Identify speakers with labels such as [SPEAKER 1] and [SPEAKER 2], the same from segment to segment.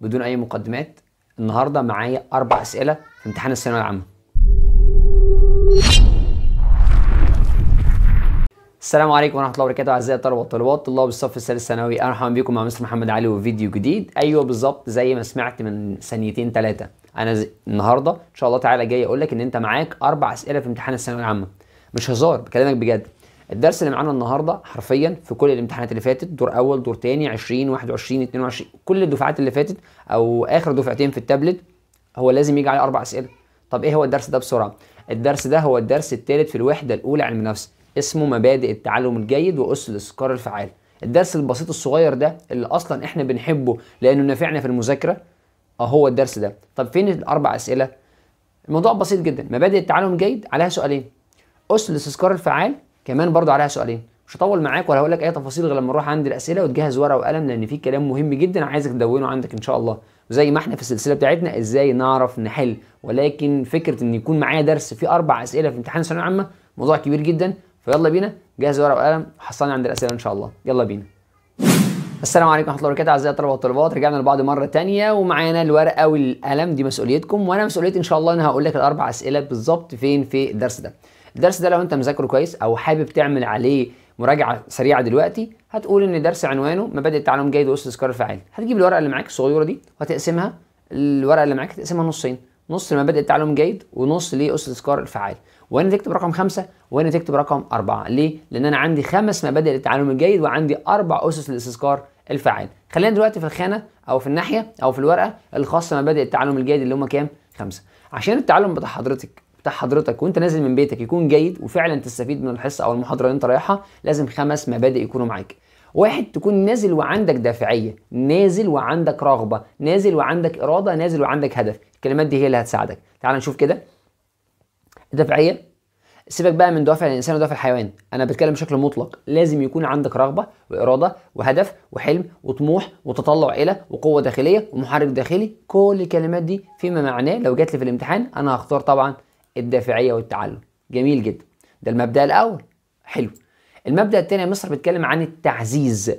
[SPEAKER 1] بدون اي مقدمات النهارده معايا اربع اسئله في امتحان الثانويه العامه السلام عليكم ورحمه الله وبركاته اعزائي الطلبه والطالبات طلاب الصف الثالث الثانوي اهلا بكم مع مستر محمد علي وفيديو جديد ايوه بالظبط زي ما سمعت من ثانيتين ثلاثه انا زي... النهارده ان شاء الله تعالى جاي اقول لك ان انت معاك اربع اسئله في امتحان الثانويه العامه مش هزار بكلمك بجد الدرس اللي معانا النهارده حرفيا في كل الامتحانات اللي فاتت دور اول دور تاني 20 21 22 كل الدفعات اللي فاتت او اخر دفعتين في التابلت هو لازم يجي عليه اربع اسئله طب ايه هو الدرس ده بسرعه الدرس ده هو الدرس الثالث في الوحده الاولى علم النفس اسمه مبادئ التعلم الجيد واسس الابتكار الفعال الدرس البسيط الصغير ده اللي اصلا احنا بنحبه لانه نافعنا في المذاكره اهو الدرس ده طب فين الاربع اسئله الموضوع بسيط جدا مبادئ التعلم الجيد عليها سؤالين اسس الاستذكار الفعال كمان برضو عليها سؤالين مش هطول معاك ولا هقول لك اي تفاصيل غير لما نروح عند الاسئله وتجهز ورقه وقلم لان في كلام مهم جدا عايزك تدونه عندك ان شاء الله وزي ما احنا في السلسله بتاعتنا ازاي نعرف نحل ولكن فكره ان يكون معايا درس فيه اربع اسئله في امتحان الثانويه العامه موضوع كبير جدا فيلا بينا جهز ورقه وقلم حصلنا عند الاسئله ان شاء الله يلا بينا السلام عليكم ورحمه الله وبركاته اعزائي الطلبه والطلبات رجعنا لبعض مره تانية ومعانا الورقه والقلم دي مسؤوليتكم وانا مسؤوليتي ان شاء الله انا هقول لك الاربع اسئله بالظبط فين في الدرس ده الدرس ده لو انت مذاكره كويس او حابب تعمل عليه مراجعه سريعه دلوقتي هتقول ان درس عنوانه مبادئ التعلم جيد واسس الاذكار الفعال هتجيب الورقه اللي معاك الصغيره دي وهتقسمها الورقه اللي معاك هتقسمها نصين نص لمبادئ التعلم جيد ونص لاسس الاذكار الفعال وهنا تكتب رقم خمسة وهنا تكتب رقم أربعة ليه؟ لأن أنا عندي خمس مبادئ للتعلم الجيد وعندي أربع أسس للاستذكار الفعال خلينا دلوقتي في الخانة أو في الناحية أو في الورقة الخاصة مبادئ التعلم الجيد اللي هم كام؟ خمسة عشان التعلم بتاع حضرتك بتاع حضرتك وانت نازل من بيتك يكون جيد وفعلا تستفيد من الحصه او المحاضره اللي انت رايحها لازم خمس مبادئ يكونوا معاك واحد تكون نازل وعندك دافعيه نازل وعندك رغبه نازل وعندك اراده نازل وعندك هدف الكلمات دي هي اللي هتساعدك تعال نشوف كده دافعيه سيبك بقى من دوافع الانسان ودوافع الحيوان انا بتكلم بشكل مطلق لازم يكون عندك رغبه واراده وهدف وحلم وطموح وتطلع الى وقوه داخليه ومحرك داخلي كل الكلمات دي فيما معناه لو جات لي في الامتحان انا هختار طبعا الدافعيه والتعلم جميل جدا ده المبدا الاول حلو المبدا الثاني يا مصر بيتكلم عن التعزيز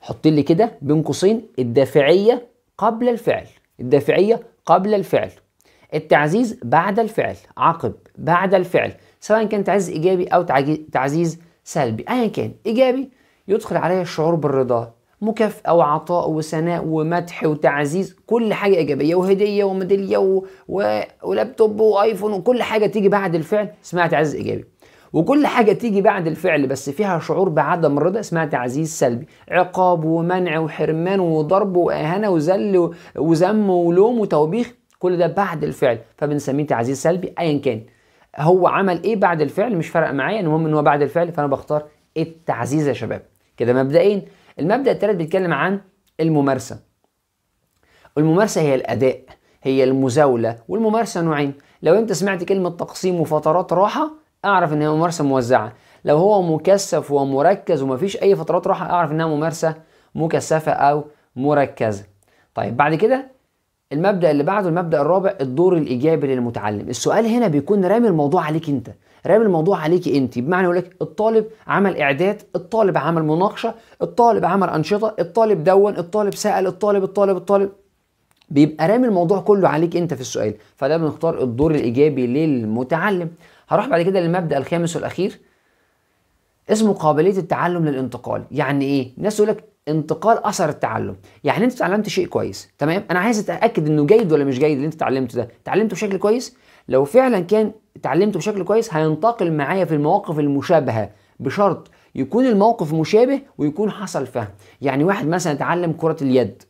[SPEAKER 1] حط لي كده بين قوسين الدافعيه قبل الفعل الدافعيه قبل الفعل التعزيز بعد الفعل عقب بعد الفعل سواء كان تعزيز ايجابي او تعزيز سلبي ايا كان ايجابي يدخل عليه الشعور بالرضا مكافأة وعطاء وثناء ومدح وتعزيز كل حاجة إيجابية وهدية وميدالية و... و... ولابتوب وآيفون وكل حاجة تيجي بعد الفعل اسمها تعزيز إيجابي وكل حاجة تيجي بعد الفعل بس فيها شعور بعدم الرضا اسمها تعزيز سلبي عقاب ومنع وحرمان وضرب وإهانة وذل وذم ولوم وتوبيخ كل ده بعد الفعل فبنسميه تعزيز سلبي أيا كان هو عمل إيه بعد الفعل مش فارق معايا المهم إن هو بعد الفعل فأنا بختار التعزيز يا شباب كده مبدئيا المبدأ الثالث بيتكلم عن الممارسة الممارسة هي الأداء هي المزاولة والممارسة نوعين لو أنت سمعت كلمة تقسيم وفترات راحة أعرف إن هي ممارسة موزعة لو هو مكثف ومركز ومفيش أي فترات راحة أعرف إنها ممارسة مكثفة أو مركزة طيب بعد كده المبدأ اللي بعده المبدأ الرابع الدور الإيجابي للمتعلم السؤال هنا بيكون رامي الموضوع عليك أنت رامي الموضوع عليكي انت بمعنى يقول لك الطالب عمل اعداد الطالب عمل مناقشه الطالب عمل انشطه الطالب دون الطالب سال الطالب الطالب الطالب بيبقى رامي الموضوع كله عليك انت في السؤال فده بنختار الدور الايجابي للمتعلم هروح بعد كده للمبدا الخامس والاخير اسمه قابليه التعلم للانتقال يعني ايه ناس يقول لك انتقال اثر التعلم يعني انت اتعلمت شيء كويس تمام انا عايز اتاكد انه جيد ولا مش جيد اللي انت اتعلمته ده اتعلمته بشكل كويس لو فعلا كان اتعلمته بشكل كويس هينتقل معايا في المواقف المشابهه بشرط يكون الموقف مشابه ويكون حصل فهم يعني واحد مثلا اتعلم كره اليد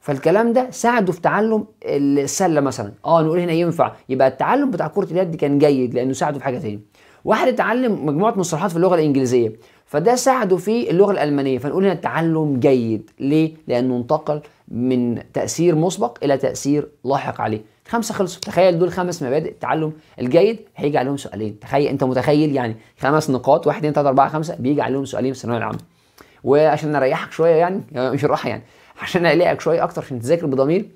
[SPEAKER 1] فالكلام ده ساعده في تعلم السله مثلا اه نقول هنا ينفع يبقى التعلم بتاع كره اليد كان جيد لانه ساعده في حاجه تاني واحد اتعلم مجموعه مصطلحات في اللغه الانجليزيه فده ساعده في اللغه الالمانيه فنقول هنا التعلم جيد ليه لانه انتقل من تاثير مسبق الى تاثير لاحق عليه خمسه خلصوا تخيل دول خمس مبادئ التعلم الجيد هيجي عليهم سؤالين تخيل انت متخيل يعني خمس نقاط 1 2 3 4 5 بيجي عليهم سؤالين في الثانويه العامه وعشان اريحك شويه يعني مش الراحه يعني عشان اقلقك شويه اكتر عشان تذاكر بضمير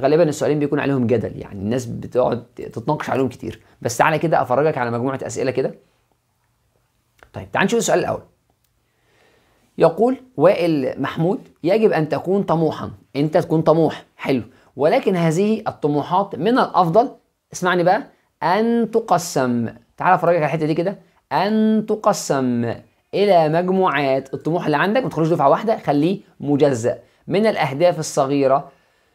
[SPEAKER 1] غالبا السؤالين بيكون عليهم جدل يعني الناس بتقعد تتناقش عليهم كتير بس تعالى كده افرجك على مجموعه اسئله كده طيب تعال نشوف السؤال الاول يقول وائل محمود يجب ان تكون طموحا انت تكون طموح حلو ولكن هذه الطموحات من الافضل اسمعني بقى ان تقسم تعال افرجك على الحته دي كده ان تقسم الى مجموعات الطموح اللي عندك ما تخرجش دفعه واحده خليه مجزأ من الاهداف الصغيره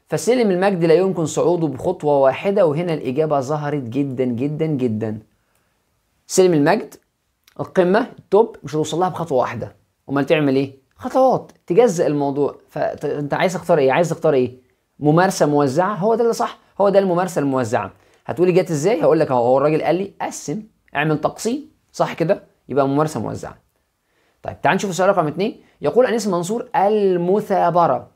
[SPEAKER 1] فسلم المجد لا يمكن صعوده بخطوه واحده وهنا الاجابه ظهرت جدا جدا جدا سلم المجد القمه التوب مش هتوصل لها بخطوه واحده امال تعمل ايه خطوات تجزأ الموضوع فانت عايز تختار ايه عايز تختار ايه ممارسه موزعه هو ده اللي صح هو ده الممارسه الموزعه هتقولي جت ازاي هقول لك هو الراجل قال لي قسم اعمل تقسيم صح كده يبقى ممارسه موزعه طيب تعال نشوف السؤال رقم 2 يقول انيس منصور المثابره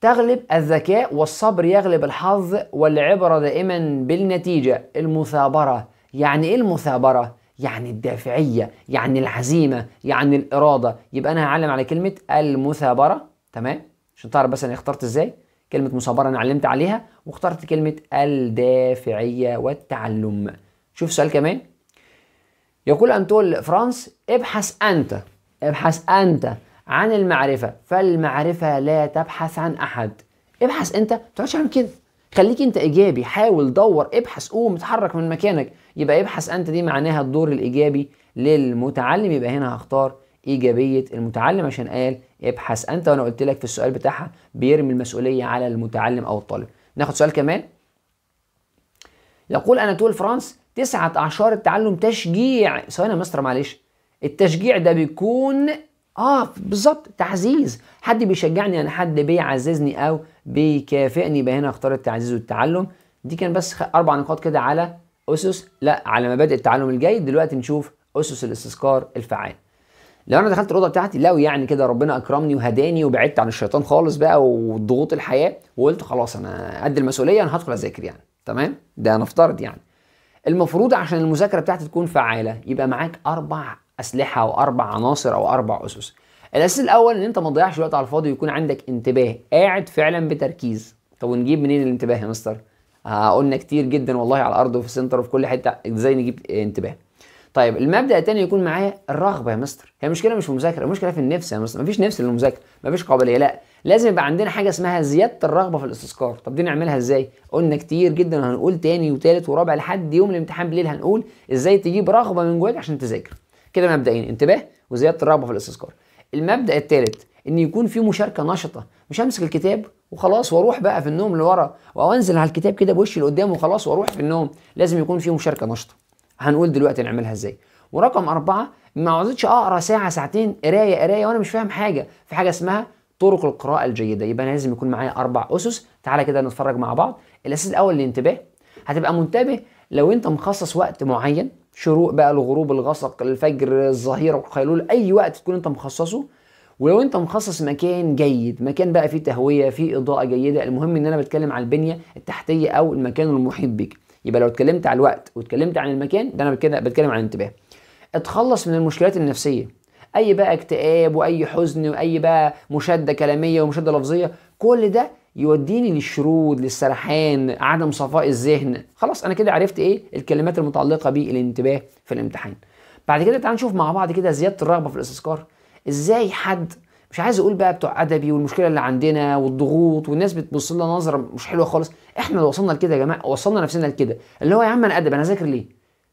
[SPEAKER 1] تغلب الذكاء والصبر يغلب الحظ والعبره دائما بالنتيجه المثابره يعني ايه المثابره يعني الدافعيه يعني العزيمه يعني الاراده يبقى انا هعلم على كلمه المثابره تمام عشان تعرف بس انا اخترت ازاي كلمة مثابرة أنا علمت عليها واخترت كلمة الدافعية والتعلم شوف سؤال كمان يقول أنتول فرانس ابحث أنت ابحث أنت عن المعرفة فالمعرفة لا تبحث عن أحد ابحث أنت ما تقعدش عن كده خليك أنت إيجابي حاول دور ابحث قوم اتحرك من مكانك يبقى ابحث أنت دي معناها الدور الإيجابي للمتعلم يبقى هنا هختار إيجابية المتعلم عشان قال ابحث انت وانا قلت لك في السؤال بتاعها بيرمي المسؤوليه على المتعلم او الطالب ناخد سؤال كمان يقول اناتول فرانس تسعة اعشار التعلم تشجيع ثواني يا مستر معلش التشجيع ده بيكون اه بالظبط تعزيز حد بيشجعني انا يعني حد بيعززني او بيكافئني يبقى هنا اختار التعزيز والتعلم دي كان بس اربع نقاط كده على اسس لا على مبادئ التعلم الجيد دلوقتي نشوف اسس الاستذكار الفعال لو انا دخلت الاوضه بتاعتي لو يعني كده ربنا اكرمني وهداني وبعدت عن الشيطان خالص بقى وضغوط الحياه وقلت خلاص انا قد المسؤوليه انا هدخل اذاكر يعني تمام ده نفترض يعني المفروض عشان المذاكره بتاعتي تكون فعاله يبقى معاك اربع اسلحه او اربع عناصر او اربع اسس الاساس الاول ان انت ما تضيعش وقت على الفاضي ويكون عندك انتباه قاعد فعلا بتركيز طب ونجيب منين الانتباه يا مستر آه قلنا كتير جدا والله على الارض وفي السنتر وفي كل حته ازاي نجيب انتباه طيب المبدا الثاني يكون معايا الرغبه يا مستر هي المشكله مش في المذاكره المشكله في النفس يا مستر مفيش نفس للمذاكره مفيش قابليه لا لازم يبقى عندنا حاجه اسمها زياده الرغبه في الاستذكار طب دي نعملها ازاي قلنا كتير جدا وهنقول تاني وتالت ورابع لحد يوم الامتحان بالليل هنقول ازاي تجيب رغبه من جواك عشان تذاكر كده مبدئين انتباه وزياده الرغبه في الاستذكار المبدا الثالث ان يكون في مشاركه نشطه مش همسك الكتاب وخلاص واروح بقى في النوم لورا وانزل على الكتاب كده بوشي لقدام وخلاص واروح في النوم لازم يكون في مشاركه نشطه هنقول دلوقتي نعملها ازاي ورقم أربعة ما عوزتش أقرأ ساعة ساعتين قراية قراية وأنا مش فاهم حاجة في حاجة اسمها طرق القراءة الجيدة يبقى أنا لازم يكون معايا أربع أسس تعالى كده نتفرج مع بعض الأساس الأول الانتباه هتبقى منتبه لو أنت مخصص وقت معين شروق بقى الغروب الغسق الفجر الظهيرة القيلول أي وقت تكون أنت مخصصه ولو انت مخصص مكان جيد مكان بقى فيه تهويه فيه اضاءه جيده المهم ان انا بتكلم على البنيه التحتيه او المكان المحيط بيك يبقى لو اتكلمت على الوقت واتكلمت عن المكان ده انا كده بتكلم عن الانتباه اتخلص من المشكلات النفسيه اي بقى اكتئاب واي حزن واي بقى مشاده كلاميه ومشاده لفظيه كل ده يوديني للشرود للسرحان عدم صفاء الذهن خلاص انا كده عرفت ايه الكلمات المتعلقه بالانتباه في الامتحان بعد كده تعال نشوف مع بعض كده زياده الرغبه في الاستذكار ازاي حد مش عايز اقول بقى بتوع ادبي والمشكله اللي عندنا والضغوط والناس بتبص لنا نظره مش حلوه خالص احنا اللي وصلنا لكده يا جماعه وصلنا نفسنا لكده اللي هو يا عم انا ادب انا ذاكر ليه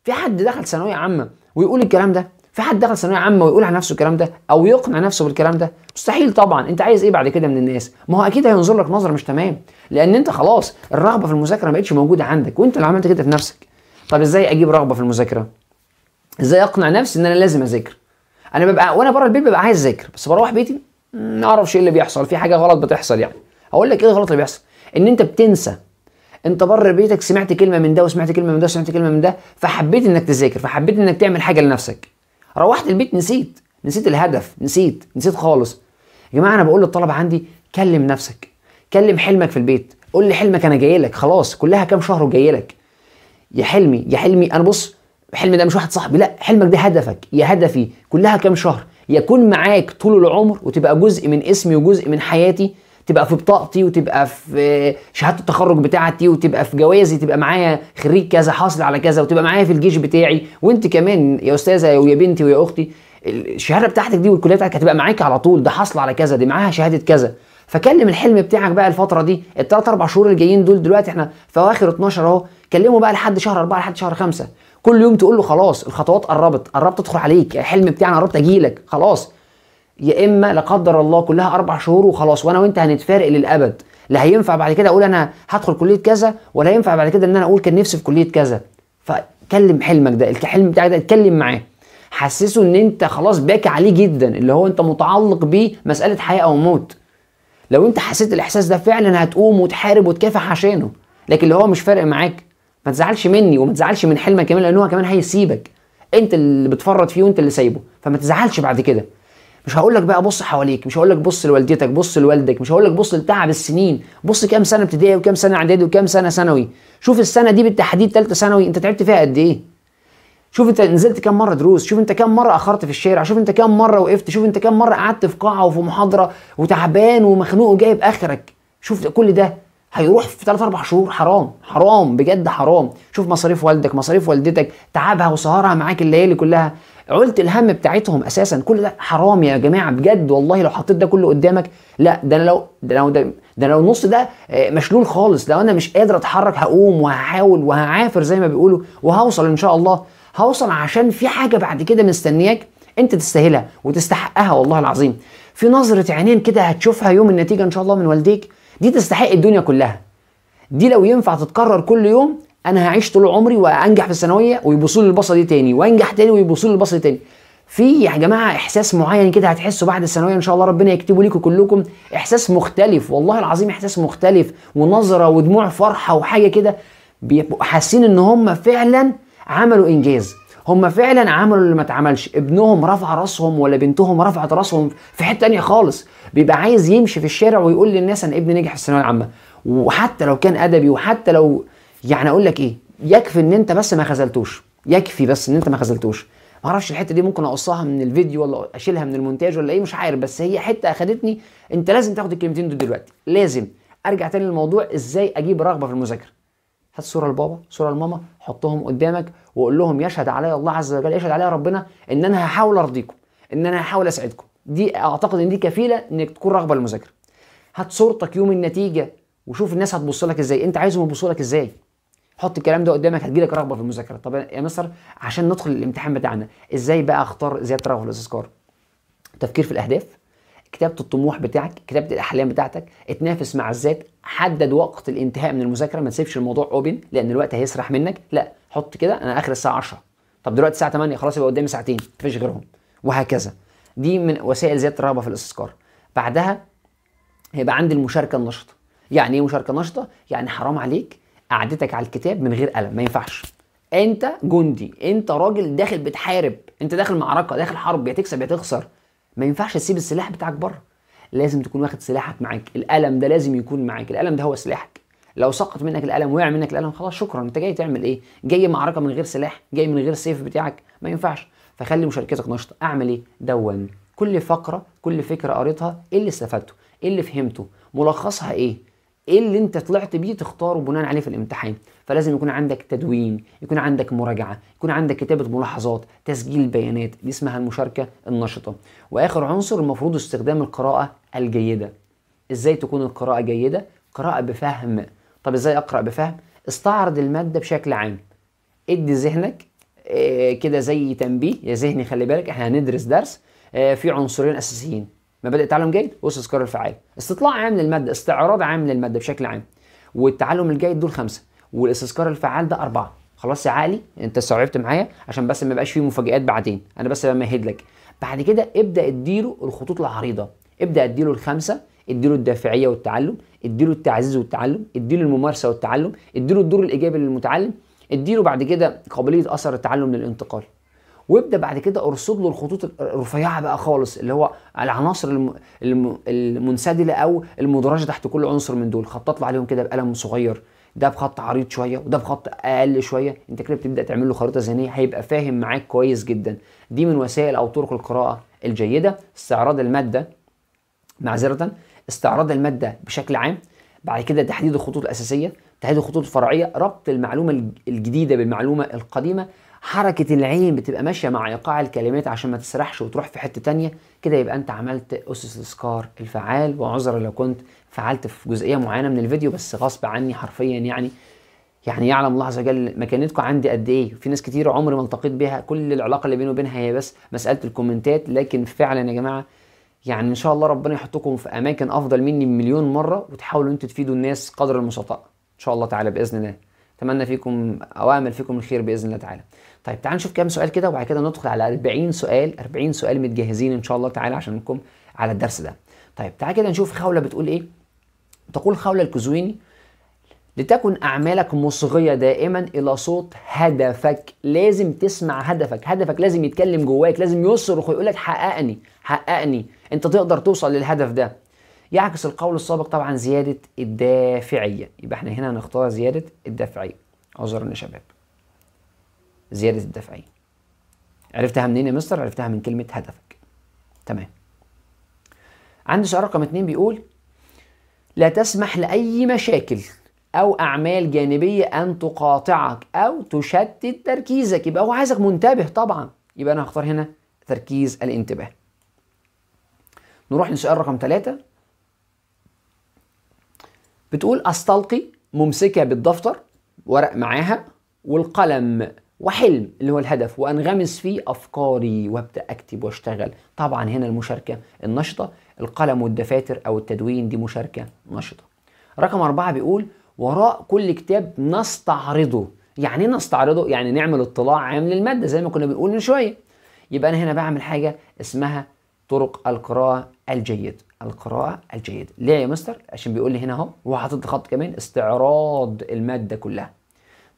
[SPEAKER 1] في حد دخل ثانويه عامه ويقول الكلام ده في حد دخل ثانويه عامه ويقول على نفسه الكلام ده او يقنع نفسه بالكلام ده مستحيل طبعا انت عايز ايه بعد كده من الناس ما هو اكيد هينظر لك نظره مش تمام لان انت خلاص الرغبه في المذاكره ما بقتش موجوده عندك وانت اللي عملت كده في نفسك طب ازاي اجيب رغبه في المذاكره ازاي اقنع نفسي ان انا لازم اذاكر انا ببقى وانا بره البيت ببقى عايز اذاكر بس بروح بيتي ما اعرفش ايه اللي بيحصل في حاجه غلط بتحصل يعني اقول لك ايه الغلط اللي بيحصل ان انت بتنسى انت بره بيتك سمعت كلمه من ده وسمعت كلمه من ده وسمعت كلمه من ده فحبيت انك تذاكر فحبيت انك تعمل حاجه لنفسك روحت البيت نسيت نسيت الهدف نسيت نسيت خالص يا جماعه انا بقول للطلبه عندي كلم نفسك كلم حلمك في البيت قول لي حلمك انا جاي لك خلاص كلها كام شهر وجاي لك يا حلمي يا حلمي انا بص حلمي ده مش واحد صاحبي لا حلمك ده هدفك يا هدفي كلها كام شهر يكون معاك طول العمر وتبقى جزء من اسمي وجزء من حياتي تبقى في بطاقتي وتبقى في شهاده التخرج بتاعتي وتبقى في جوازي تبقى معايا خريج كذا حاصل على كذا وتبقى معايا في الجيش بتاعي وانت كمان يا استاذه ويا بنتي ويا اختي الشهاده بتاعتك دي والكليه بتاعتك هتبقى معاك على طول ده حاصل على كذا دي معاها شهاده كذا فكلم الحلم بتاعك بقى الفتره دي الثلاث اربع شهور الجايين دول دلوقتي احنا في اواخر 12 اهو كلمه بقى لحد شهر 4 لحد شهر 5 كل يوم تقول له خلاص الخطوات قربت قربت ادخل عليك الحلم بتاعنا قربت اجي لك خلاص يا اما لا قدر الله كلها اربع شهور وخلاص وانا وانت هنتفارق للابد لا هينفع بعد كده اقول انا هدخل كليه كذا ولا هينفع بعد كده ان انا اقول كان نفسي في كليه كذا فكلم حلمك ده الحلم بتاعك ده اتكلم معاه حسسه ان انت خلاص باكي عليه جدا اللي هو انت متعلق بيه مساله حياه او موت لو انت حسيت الاحساس ده فعلا هتقوم وتحارب وتكافح عشانه لكن اللي هو مش فارق معاك ما تزعلش مني وما تزعلش من حلمك كمان لان هو كمان هيسيبك انت اللي بتفرط فيه وانت اللي سايبه فما تزعلش بعد كده مش هقول لك بقى بص حواليك مش هقول لك بص لوالدتك بص لوالدك مش هقول لك بص لتعب السنين بص كام سنه ابتدائي وكام سنه اعدادي وكام سنه ثانوي شوف السنه دي بالتحديد ثالثه ثانوي انت تعبت فيها قد ايه شوف انت نزلت كام مره دروس شوف انت كام مره اخرت في الشارع شوف انت كام مره وقفت شوف انت كام مره قعدت في قاعه وفي محاضره وتعبان ومخنوق وجايب اخرك شوف كل ده هيروح في ثلاث اربع شهور حرام حرام بجد حرام شوف مصاريف والدك مصاريف والدتك تعبها وسهرها معاك الليالي كلها عيله الهم بتاعتهم اساسا كل ده حرام يا جماعه بجد والله لو حطيت ده كله قدامك لا ده انا لو ده لو ده, ده لو النص ده آه، مشلول خالص لو انا مش قادر اتحرك هقوم وهحاول وهعافر زي ما بيقولوا وهوصل ان شاء الله هوصل عشان في حاجه بعد كده مستنياك انت تستاهلها وتستحقها والله العظيم في نظره عينين كده هتشوفها يوم النتيجه ان شاء الله من والديك دي تستحق الدنيا كلها دي لو ينفع تتكرر كل يوم انا هعيش طول عمري وانجح في الثانويه ويبصوا لي البصه دي تاني وانجح تاني ويبصوا لي البصه دي تاني في يا جماعه احساس معين كده هتحسوا بعد الثانويه ان شاء الله ربنا يكتبه ليكم كلكم احساس مختلف والله العظيم احساس مختلف ونظره ودموع فرحه وحاجه كده بيبقوا حاسين ان هم فعلا عملوا انجاز هم فعلا عملوا اللي ما اتعملش ابنهم رفع راسهم ولا بنتهم رفعت راسهم في حته تانية خالص بيبقى عايز يمشي في الشارع ويقول للناس انا ابني نجح في الثانويه العامه وحتى لو كان ادبي وحتى لو يعني اقول لك ايه يكفي ان انت بس ما خذلتوش يكفي بس ان انت ما خذلتوش ما اعرفش الحته دي ممكن اقصها من الفيديو ولا اشيلها من المونتاج ولا ايه مش عارف بس هي حته اخذتني انت لازم تاخد الكلمتين دول دلوقتي لازم ارجع تاني للموضوع ازاي اجيب رغبه في المذاكره هات صوره لبابا صوره لماما حطهم قدامك وقول لهم يشهد علي الله عز وجل يشهد علي ربنا ان انا هحاول ارضيكم ان انا هحاول اسعدكم دي اعتقد ان دي كفيله انك تكون رغبه للمذاكره هات صورتك يوم النتيجه وشوف الناس هتبص لك ازاي انت عايزهم يبصوا لك ازاي حط الكلام ده قدامك هتجيلك رغبه في المذاكره طب يا مصر عشان ندخل الامتحان بتاعنا ازاي بقى اختار زياده في الاستذكار تفكير في الاهداف كتابه الطموح بتاعك كتابه الاحلام بتاعتك اتنافس مع الذات حدد وقت الانتهاء من المذاكره ما تسيبش الموضوع اوبن لان الوقت هيسرح منك لا حط كده انا اخر الساعه 10 طب دلوقتي الساعه 8 خلاص يبقى قدامي ساعتين مفيش غيرهم وهكذا دي من وسائل زياده الرغبه في الاستذكار بعدها هيبقى عندي المشاركه النشطه يعني ايه مشاركه نشطه يعني حرام عليك قعدتك على الكتاب من غير قلم ما ينفعش انت جندي انت راجل داخل بتحارب انت داخل معركه داخل حرب يا تكسب يا تخسر ما ينفعش تسيب السلاح بتاعك بره لازم تكون واخد سلاحك معاك القلم ده لازم يكون معاك القلم ده هو سلاحك لو سقط منك القلم وقع منك القلم خلاص شكرا انت جاي تعمل ايه جاي معركه من غير سلاح جاي من غير سيف بتاعك ما ينفعش فخلي مشاركتك نشطه اعمل ايه دون كل فقره كل فكره قريتها ايه اللي استفدته ايه اللي فهمته ملخصها ايه ايه اللي انت طلعت بيه تختاره بناء عليه في الامتحان فلازم يكون عندك تدوين يكون عندك مراجعه يكون عندك كتابه ملاحظات تسجيل بيانات دي اسمها المشاركه النشطه واخر عنصر المفروض استخدام القراءه الجيده ازاي تكون القراءه جيده قراءه بفهم طب ازاي اقرا بفهم استعرض الماده بشكل عام ادي ذهنك آه، كده زي تنبيه يا ذهني خلي بالك احنا هندرس درس آه، في عنصرين اساسيين مبادئ التعلم الجيد اسس قرار الفعال استطلاع عام للمادة استعراض عام للمادة بشكل عام والتعلم الجيد دول خمسة والاستذكار الفعال ده أربعة خلاص يا عقلي انت استوعبت معايا عشان بس ما يبقاش فيه مفاجآت بعدين انا بس بمهد لك بعد كده ابدا اديله الخطوط العريضه ابدا اديله الخمسه اديله الدافعيه والتعلم اديله التعزيز والتعلم اديله الممارسه والتعلم اديله الدور الايجابي للمتعلم اديله بعد كده قابليه اثر التعلم للانتقال وابدا بعد كده ارصد له الخطوط الرفيعه بقى خالص اللي هو العناصر المنسدله او المدرجه تحت كل عنصر من دول خطط له عليهم كده بقلم صغير ده بخط عريض شويه وده بخط اقل شويه انت كده بتبدا تعمل له خريطه ذهنيه هيبقى فاهم معاك كويس جدا دي من وسائل او طرق القراءه الجيده استعراض الماده معذره استعراض الماده بشكل عام بعد كده تحديد الخطوط الاساسيه تحديد الخطوط الفرعيه ربط المعلومه الجديده بالمعلومه القديمه حركة العين بتبقى ماشية مع إيقاع الكلمات عشان ما تسرحش وتروح في حتة تانية كده يبقى أنت عملت أسس السكار الفعال وعذر لو كنت فعلت في جزئية معينة من الفيديو بس غصب عني حرفيا يعني يعني يعلم الله عز وجل مكانتكم عندي قد ايه في ناس كتير عمري ما التقيت بيها كل العلاقه اللي بيني وبينها هي بس مساله الكومنتات لكن فعلا يا جماعه يعني ان شاء الله ربنا يحطكم في اماكن افضل مني بمليون مره وتحاولوا انتوا تفيدوا الناس قدر المستطاع ان شاء الله تعالى باذن الله اتمنى فيكم او اعمل فيكم الخير باذن الله تعالى طيب تعال نشوف كام سؤال كده وبعد كده ندخل على 40 سؤال 40 سؤال متجهزين ان شاء الله تعالى عشان نكون على الدرس ده طيب تعال كده نشوف خولة بتقول ايه تقول خولة الكزويني لتكن أعمالك مصغية دائما إلى صوت هدفك لازم تسمع هدفك هدفك لازم يتكلم جواك لازم يصرخ ويقول لك حققني حققني أنت تقدر توصل للهدف ده يعكس القول السابق طبعا زيادة الدافعية يبقى احنا هنا هنختار زيادة الدافعية عذرا يا شباب زياده الدفعيه عرفتها منين يا مستر عرفتها من كلمه هدفك تمام عندي سؤال رقم اتنين بيقول لا تسمح لاي مشاكل او اعمال جانبيه ان تقاطعك او تشتت تركيزك يبقى هو عايزك منتبه طبعا يبقى انا هختار هنا تركيز الانتباه نروح لسؤال رقم ثلاثة بتقول استلقي ممسكه بالدفتر ورق معاها والقلم وحلم اللي هو الهدف وانغمس فيه افكاري وابدا اكتب واشتغل طبعا هنا المشاركه النشطه القلم والدفاتر او التدوين دي مشاركه نشطه رقم أربعة بيقول وراء كل كتاب نستعرضه يعني ايه نستعرضه يعني نعمل اطلاع عام للماده زي ما كنا بنقول من شويه يبقى انا هنا بعمل حاجه اسمها طرق القراءه الجيد القراءه الجيد ليه يا مستر عشان بيقول لي هنا اهو وحاطط خط كمان استعراض الماده كلها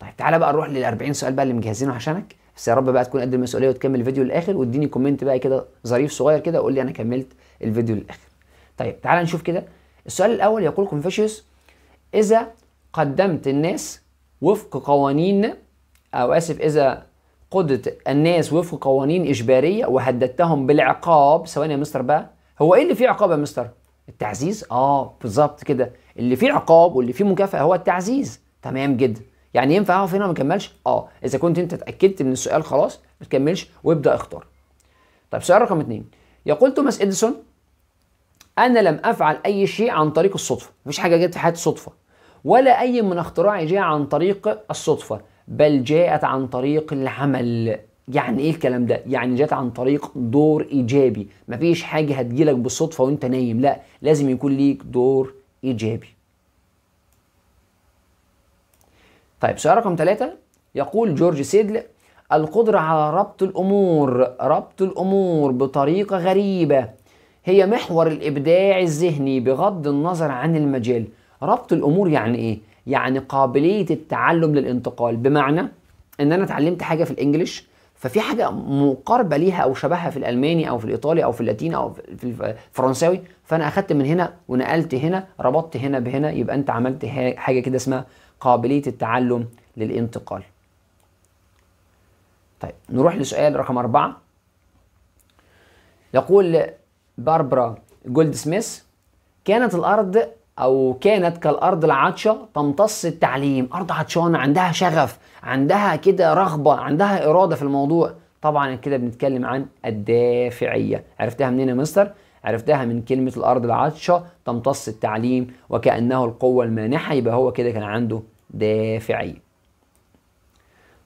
[SPEAKER 1] طيب تعالى بقى نروح لل 40 سؤال بقى اللي مجهزينه عشانك بس يا رب بقى تكون قد المسؤوليه وتكمل الفيديو للاخر واديني كومنت بقى كده ظريف صغير كده وقول لي انا كملت الفيديو للاخر طيب تعالى نشوف كده السؤال الاول يقول كونفوشيوس اذا قدمت الناس وفق قوانين او اسف اذا قدت الناس وفق قوانين اجباريه وهددتهم بالعقاب ثواني يا مستر بقى هو ايه اللي فيه عقاب يا مستر التعزيز اه بالظبط كده اللي فيه عقاب واللي فيه مكافاه هو التعزيز تمام جدا يعني ينفع اقف هنا وما اكملش؟ اه اذا كنت انت اتاكدت من السؤال خلاص ما تكملش وابدا اختار. طيب سؤال رقم اثنين يقول توماس اديسون انا لم افعل اي شيء عن طريق الصدفه، مفيش حاجه جت في حياتي صدفه ولا اي من اختراعي جاء عن طريق الصدفه بل جاءت عن طريق العمل يعني ايه الكلام ده؟ يعني جت عن طريق دور ايجابي، مفيش حاجه هتجيلك بالصدفه وانت نايم، لا لازم يكون ليك دور ايجابي. طيب سؤال رقم ثلاثة يقول جورج سيدل القدرة على ربط الأمور ربط الأمور بطريقة غريبة هي محور الإبداع الذهني بغض النظر عن المجال ربط الأمور يعني إيه؟ يعني قابلية التعلم للانتقال بمعنى إن أنا اتعلمت حاجة في الإنجليش ففي حاجة مقاربة ليها أو شبهها في الألماني أو في الإيطالي أو في اللاتيني أو في الفرنساوي فأنا أخدت من هنا ونقلت هنا ربطت هنا بهنا يبقى أنت عملت حاجة كده اسمها قابليه التعلم للانتقال. طيب نروح لسؤال رقم أربعة يقول باربرا جولد سميث كانت الأرض أو كانت كالأرض العطشة تمتص التعليم أرض عطشانة عندها شغف عندها كده رغبة عندها إرادة في الموضوع طبعا كده بنتكلم عن الدافعية عرفتها منين يا مستر؟ عرفتها من كلمة الأرض العطشة تمتص التعليم وكأنه القوة المانحة يبقى هو كده كان عنده دافعية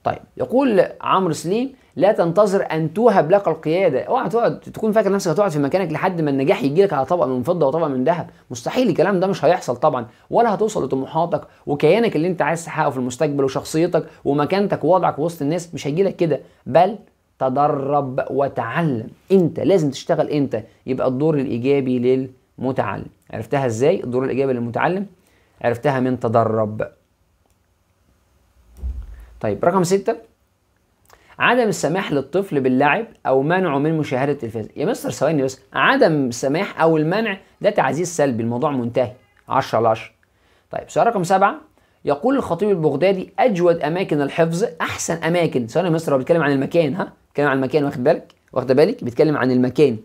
[SPEAKER 1] طيب يقول عمرو سليم لا تنتظر ان توهب لك القياده اوعى تقعد تكون فاكر نفسك هتقعد في مكانك لحد ما النجاح يجي لك على طبق من فضه وطبق من ذهب مستحيل الكلام ده مش هيحصل طبعا ولا هتوصل لطموحاتك وكيانك اللي انت عايز تحققه في المستقبل وشخصيتك ومكانتك ووضعك وسط الناس مش هيجي لك كده بل تدرب وتعلم انت لازم تشتغل انت يبقى الدور الايجابي للمتعلم عرفتها ازاي الدور الايجابي للمتعلم عرفتها من تدرب طيب رقم ستة عدم السماح للطفل باللعب او منعه من مشاهده التلفاز يا مستر ثواني بس عدم السماح او المنع ده تعزيز سلبي الموضوع منتهي 10 على 10 طيب سؤال رقم سبعة يقول الخطيب البغدادي اجود اماكن الحفظ احسن اماكن ثواني يا مستر هو بيتكلم عن المكان ها بيتكلم عن المكان واخد بالك واخد بالك بيتكلم عن المكان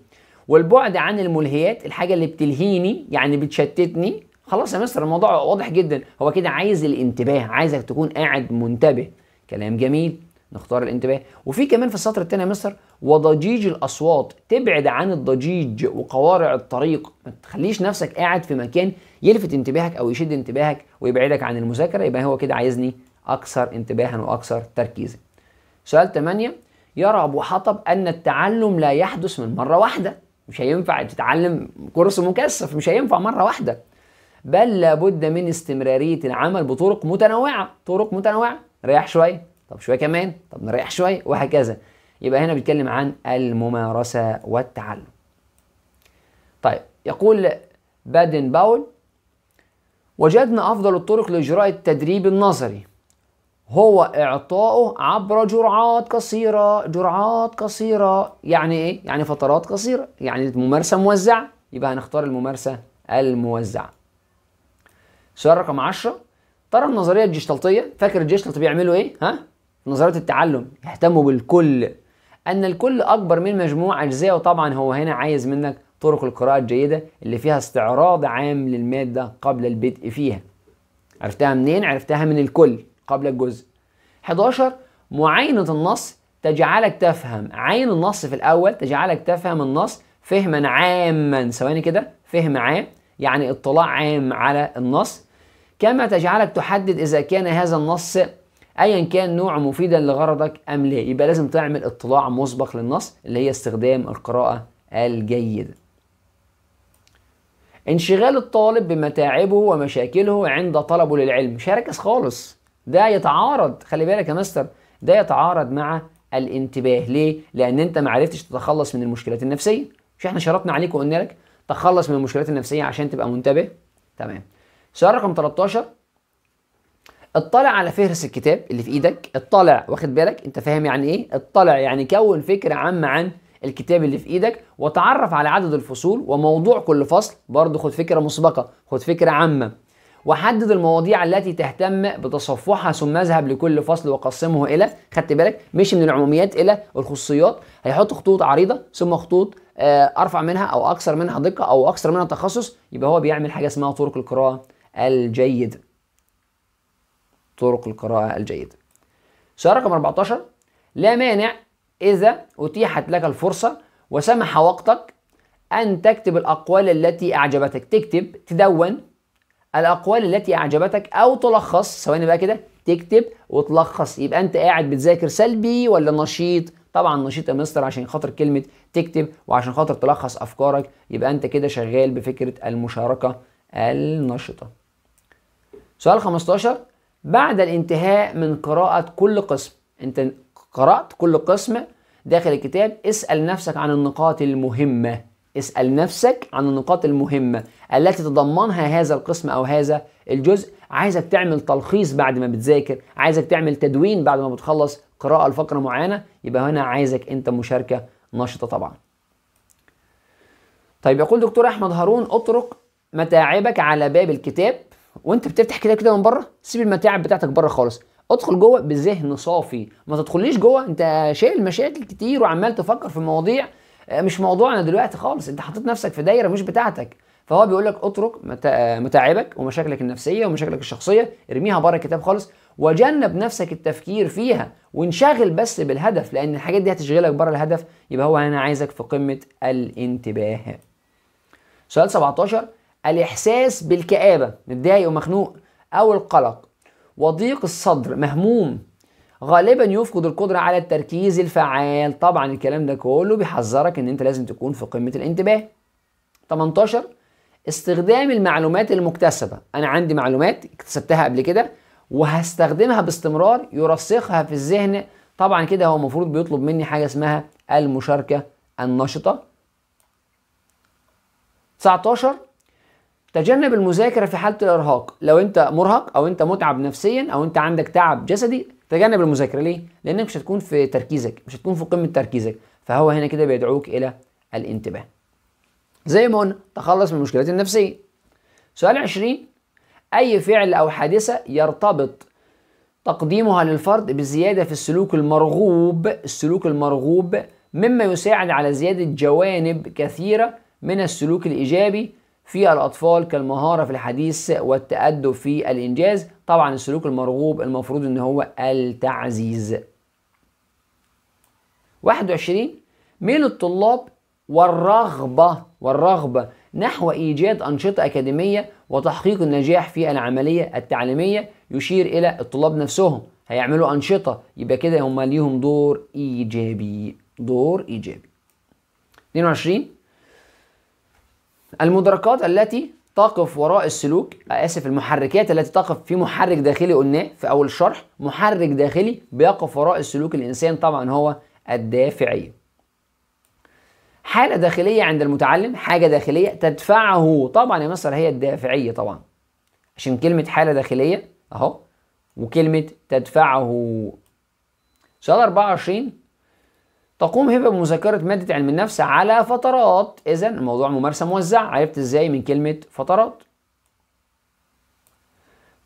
[SPEAKER 1] والبعد عن الملهيات الحاجه اللي بتلهيني يعني بتشتتني خلاص يا مستر الموضوع واضح جدا هو كده عايز الانتباه عايزك تكون قاعد منتبه كلام جميل نختار الانتباه وفي كمان في السطر الثاني يا مستر وضجيج الاصوات تبعد عن الضجيج وقوارع الطريق ما تخليش نفسك قاعد في مكان يلفت انتباهك او يشد انتباهك ويبعدك عن المذاكره يبقى هو كده عايزني اكثر انتباها واكثر تركيزا سؤال 8 يرى ابو حطب ان التعلم لا يحدث من مره واحده مش هينفع تتعلم كورس مكثف مش هينفع مره واحده بل لابد من استمراريه العمل بطرق متنوعه طرق متنوعه نريح شويه طب شويه كمان طب نريح شويه وهكذا يبقى هنا بيتكلم عن الممارسه والتعلم طيب يقول بادن باول وجدنا أفضل الطرق لإجراء التدريب النظري هو إعطاؤه عبر جرعات قصيرة جرعات قصيرة يعني إيه؟ يعني فترات قصيرة يعني ممارسة موزعة يبقى هنختار الممارسة الموزعة سؤال رقم 10 ترى النظريه الجشتلطيه فاكر الجشتلت بيعملوا ايه ها نظريه التعلم يهتموا بالكل ان الكل اكبر من مجموع اجزائه وطبعا هو هنا عايز منك طرق القراءه الجيده اللي فيها استعراض عام للماده قبل البدء فيها عرفتها منين عرفتها من الكل قبل الجزء 11 معاينه النص تجعلك تفهم عين النص في الاول تجعلك تفهم النص فهما عاما ثواني كده فهم عام يعني اطلاع عام على النص كما تجعلك تحدد إذا كان هذا النص ايا كان نوع مفيدا لغرضك ام لا يبقى لازم تعمل اطلاع مسبق للنص اللي هي استخدام القراءه الجيده انشغال الطالب بمتاعبه ومشاكله عند طلبه للعلم مش هركز خالص ده يتعارض خلي بالك يا مستر ده يتعارض مع الانتباه ليه لان انت ما عرفتش تتخلص من المشكلات النفسيه مش احنا شرطنا عليك وقلنا لك تخلص من المشكلات النفسيه عشان تبقى منتبه تمام سؤال رقم 13 اطلع على فهرس الكتاب اللي في ايدك اطلع واخد بالك انت فاهم يعني ايه اطلع يعني كون فكره عامه عن الكتاب اللي في ايدك وتعرف على عدد الفصول وموضوع كل فصل برضه خد فكره مسبقه خد فكره عامه وحدد المواضيع التي تهتم بتصفحها ثم اذهب لكل فصل وقسمه الى خدت بالك مش من العموميات الى الخصوصيات هيحط خطوط عريضه ثم خطوط آه، ارفع منها او اكثر منها دقه او اكثر منها تخصص يبقى هو بيعمل حاجه اسمها طرق القراءه الجيد طرق القراءة الجيدة سؤال رقم 14 لا مانع إذا أتيحت لك الفرصة وسمح وقتك أن تكتب الأقوال التي أعجبتك تكتب تدون الأقوال التي أعجبتك أو تلخص ثواني بقى كده تكتب وتلخص يبقى أنت قاعد بتذاكر سلبي ولا نشيط طبعا نشيط يا مستر عشان خاطر كلمة تكتب وعشان خاطر تلخص أفكارك يبقى أنت كده شغال بفكرة المشاركة النشطة سؤال 15 بعد الانتهاء من قراءة كل قسم أنت قرأت كل قسم داخل الكتاب اسأل نفسك عن النقاط المهمة اسأل نفسك عن النقاط المهمة التي تضمنها هذا القسم أو هذا الجزء عايزك تعمل تلخيص بعد ما بتذاكر عايزك تعمل تدوين بعد ما بتخلص قراءة لفقرة معينة يبقى هنا عايزك أنت مشاركة نشطة طبعا طيب يقول دكتور أحمد هارون أطرق متاعبك على باب الكتاب وانت بتفتح كده كده من بره سيب المتاعب بتاعتك بره خالص ادخل جوه بذهن صافي ما تدخليش جوه انت شايل مشاكل كتير وعمال تفكر في مواضيع آه، مش موضوعنا دلوقتي خالص انت حاطط نفسك في دايره مش بتاعتك فهو بيقول لك اترك آه، متاعبك ومشاكلك النفسيه ومشاكلك الشخصيه ارميها بره الكتاب خالص وجنب نفسك التفكير فيها وانشغل بس بالهدف لان الحاجات دي هتشغلك بره الهدف يبقى هو انا عايزك في قمه الانتباه سؤال 17 الإحساس بالكآبة متضايق ومخنوق أو القلق وضيق الصدر مهموم غالبا يفقد القدرة على التركيز الفعال طبعا الكلام ده كله بيحذرك ان انت لازم تكون في قمة الانتباه 18 استخدام المعلومات المكتسبة انا عندي معلومات اكتسبتها قبل كده وهستخدمها باستمرار يرسخها في الذهن طبعا كده هو المفروض بيطلب مني حاجة اسمها المشاركة النشطة 19 تجنب المذاكره في حاله الارهاق لو انت مرهق او انت متعب نفسيا او انت عندك تعب جسدي تجنب المذاكره ليه لانك مش هتكون في تركيزك مش هتكون في قمه تركيزك فهو هنا كده بيدعوك الى الانتباه زي ما قلنا تخلص من المشكلات النفسيه سؤال 20 اي فعل او حادثه يرتبط تقديمها للفرد بزياده في السلوك المرغوب السلوك المرغوب مما يساعد على زياده جوانب كثيره من السلوك الايجابي في الأطفال كالمهارة في الحديث والتأدب في الإنجاز طبعا السلوك المرغوب المفروض إن هو التعزيز 21 ميل الطلاب والرغبة والرغبة نحو إيجاد أنشطة أكاديمية وتحقيق النجاح في العملية التعليمية يشير إلى الطلاب نفسهم هيعملوا أنشطة يبقى كده هم ليهم دور إيجابي دور إيجابي 22 المدركات التي تقف وراء السلوك آه، اسف المحركات التي تقف في محرك داخلي قلناه في اول الشرح محرك داخلي بيقف وراء السلوك الانسان طبعا هو الدافعيه حاله داخليه عند المتعلم حاجه داخليه تدفعه طبعا يا مصر هي الدافعيه طبعا عشان كلمه حاله داخليه اهو وكلمه تدفعه سؤال 24 تقوم هبه بمذاكره ماده علم النفس على فترات اذا الموضوع ممارسه موزعه عرفت ازاي من كلمه فترات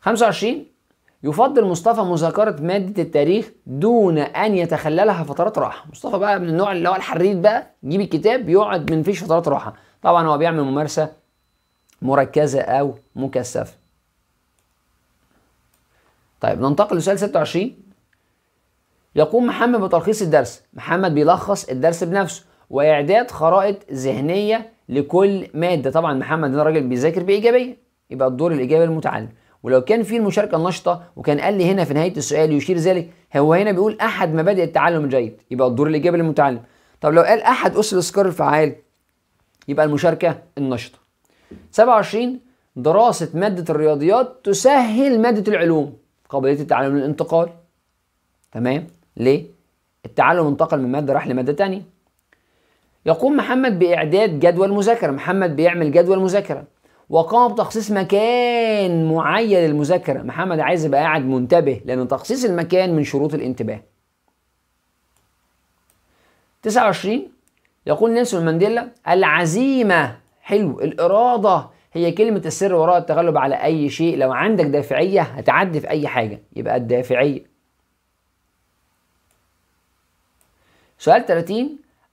[SPEAKER 1] 25 يفضل مصطفى مذاكرة مادة التاريخ دون أن يتخللها فترات راحة، مصطفى بقى من النوع اللي هو الحريد بقى يجيب الكتاب يقعد من فيش فترات راحة، طبعا هو بيعمل ممارسة مركزة أو مكثفة. طيب ننتقل لسؤال 26 يقوم محمد بتلخيص الدرس محمد بيلخص الدرس بنفسه واعداد خرائط ذهنيه لكل ماده طبعا محمد ده راجل بيذاكر بايجابيه يبقى الدور الايجابي المتعلم ولو كان في المشاركه النشطه وكان قال لي هنا في نهايه السؤال يشير ذلك هو هنا بيقول احد مبادئ التعلم الجيد يبقى الدور الايجابي للمتعلم طب لو قال احد اسس الاسكار الفعال يبقى المشاركه النشطه 27 دراسه ماده الرياضيات تسهل ماده العلوم قابليه التعلم للانتقال تمام ليه؟ التعلم انتقل من ماده راح لماده تانية يقوم محمد باعداد جدول مذاكره محمد بيعمل جدول مذاكره وقام بتخصيص مكان معين للمذاكره محمد عايز يبقى قاعد منتبه لان تخصيص المكان من شروط الانتباه 29 يقول نيلسون مانديلا العزيمه حلو الاراده هي كلمه السر وراء التغلب على اي شيء لو عندك دافعيه هتعدي في اي حاجه يبقى الدافعيه سؤال 30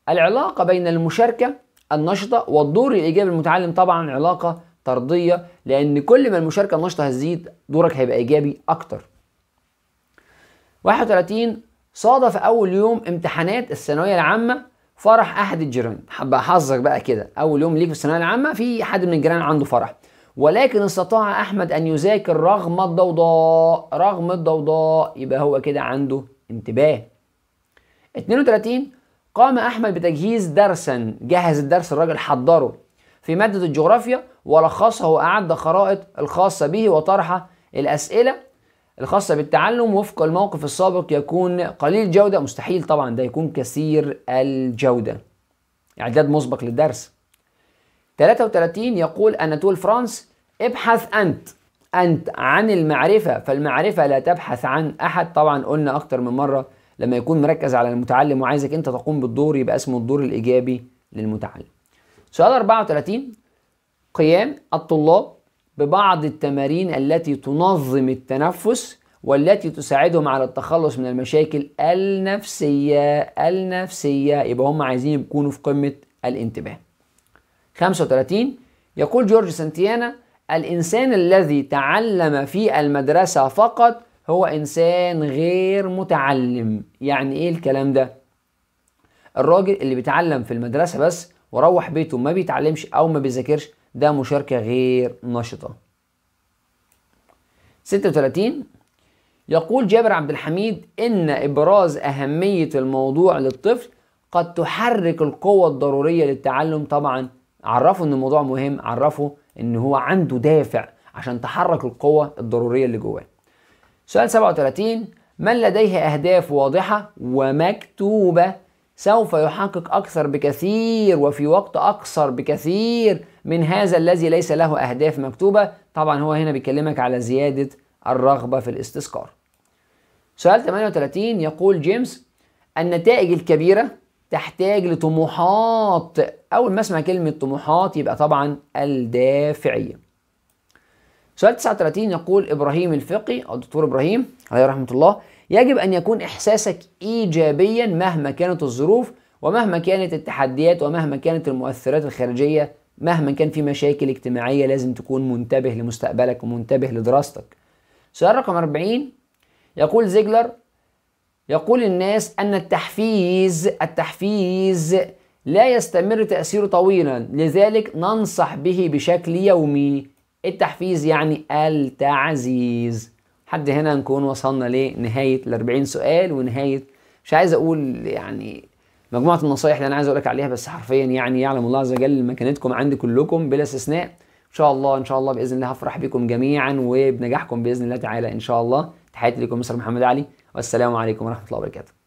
[SPEAKER 1] العلاقة بين المشاركة النشطة والدور الإيجابي المتعلم طبعا علاقة طردية لأن كل ما المشاركة النشطة هتزيد دورك هيبقى إيجابي أكتر 31 صادف أول يوم امتحانات الثانوية العامة فرح أحد الجيران بقى حظك بقى كده أول يوم ليك في الثانوية العامة في حد من الجيران عنده فرح ولكن استطاع أحمد أن يذاكر رغم الضوضاء رغم الضوضاء يبقى هو كده عنده انتباه 32 قام أحمد بتجهيز درسا جهز الدرس الراجل حضره في مادة الجغرافيا ولخصه وأعد خرائط الخاصة به وطرح الأسئلة الخاصة بالتعلم وفق الموقف السابق يكون قليل الجودة مستحيل طبعا ده يكون كثير الجودة إعداد مسبق للدرس 33 يقول أناتول فرانس ابحث أنت أنت عن المعرفة فالمعرفة لا تبحث عن أحد طبعا قلنا أكتر من مرة لما يكون مركز على المتعلم وعايزك انت تقوم بالدور يبقى اسمه الدور الايجابي للمتعلم. سؤال 34 قيام الطلاب ببعض التمارين التي تنظم التنفس والتي تساعدهم على التخلص من المشاكل النفسية النفسية يبقى هم عايزين يكونوا في قمة الانتباه 35 يقول جورج سانتيانا الإنسان الذي تعلم في المدرسة فقط هو انسان غير متعلم يعني ايه الكلام ده الراجل اللي بيتعلم في المدرسه بس وروح بيته ما بيتعلمش او ما بيذاكرش ده مشاركه غير نشطه 36 يقول جابر عبد الحميد ان ابراز اهميه الموضوع للطفل قد تحرك القوة الضرورية للتعلم طبعا عرفوا ان الموضوع مهم عرفوا ان هو عنده دافع عشان تحرك القوة الضرورية اللي جواه سؤال 37 من لديه أهداف واضحة ومكتوبة سوف يحقق أكثر بكثير وفي وقت أقصر بكثير من هذا الذي ليس له أهداف مكتوبة طبعا هو هنا بيكلمك على زيادة الرغبة في الاستذكار سؤال 38 يقول جيمس النتائج الكبيرة تحتاج لطموحات أول ما اسمع كلمة طموحات يبقى طبعا الدافعية سؤال 39 يقول ابراهيم الفقي او الدكتور ابراهيم عليه رحمه الله يجب ان يكون احساسك ايجابيا مهما كانت الظروف ومهما كانت التحديات ومهما كانت المؤثرات الخارجيه مهما كان في مشاكل اجتماعيه لازم تكون منتبه لمستقبلك ومنتبه لدراستك. سؤال رقم 40 يقول زيجلر يقول الناس ان التحفيز التحفيز لا يستمر تاثيره طويلا لذلك ننصح به بشكل يومي التحفيز يعني التعزيز حد هنا نكون وصلنا لنهاية ال 40 سؤال ونهاية مش عايز أقول يعني مجموعة النصايح اللي أنا عايز أقول لك عليها بس حرفيا يعني يعلم الله عز وجل مكانتكم عند كلكم بلا استثناء إن شاء الله إن شاء الله بإذن الله هفرح بكم جميعا وبنجاحكم بإذن الله تعالى إن شاء الله تحياتي لكم مصر محمد علي والسلام عليكم ورحمة الله وبركاته